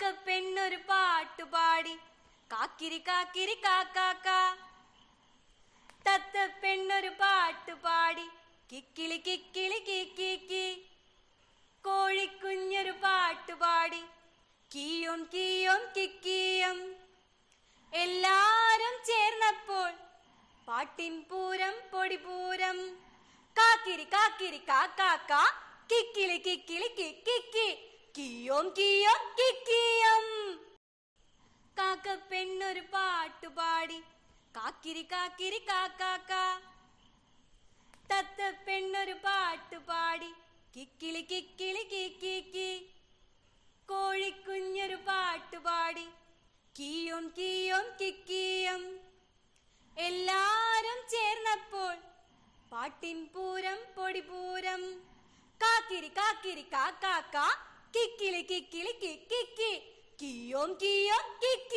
കാക്ക പെണ്ണൊരു പാട്ടു പാടി കാക്കിരി കാക്കിരി കാക്കാക്ക തത്ത പെണ്ണൊരു പാട്ടു പാടി കിക്കിളി കിക്കിളി കിക്കിക്കി കോഴിക്കുഞ്ഞൊരു പാടി കീയും കീയും കിക്കിയും എല്ലാരും ചേർന്നപ്പോൾ പാട്ടിൻ പൂരം പൊടിപൂരം കാക്കിരി കാക്കിരി കാക്കാക്ക കിക്കിളി കിക്കിളി കിക്കിക്കി കിക്കിയോം കിയോം കിക്കിയം കാക്ക പെണ്ണൊരു പാട്ടുപാടി കാക്കിരി കാക്കിരി കാക്കാക്ക തത്ത പെണ്ണൊരു പാട്ടുപാടി കിക്കിളി കിക്കിളി കിക്കിക്കി കോഴിക്കുഞ്ഞൊരു പാട്ടുപാടി കീയും കീയും കിക്കിയം എല്ലാരും ചേർന്നപ്പോൾ പാട്ടിൻ പൂരം പൊടിപൂരം കാക്കിരി കാക്കിരി കാക്കാക്ക キキリキキリキキキキヨンキヨンキキ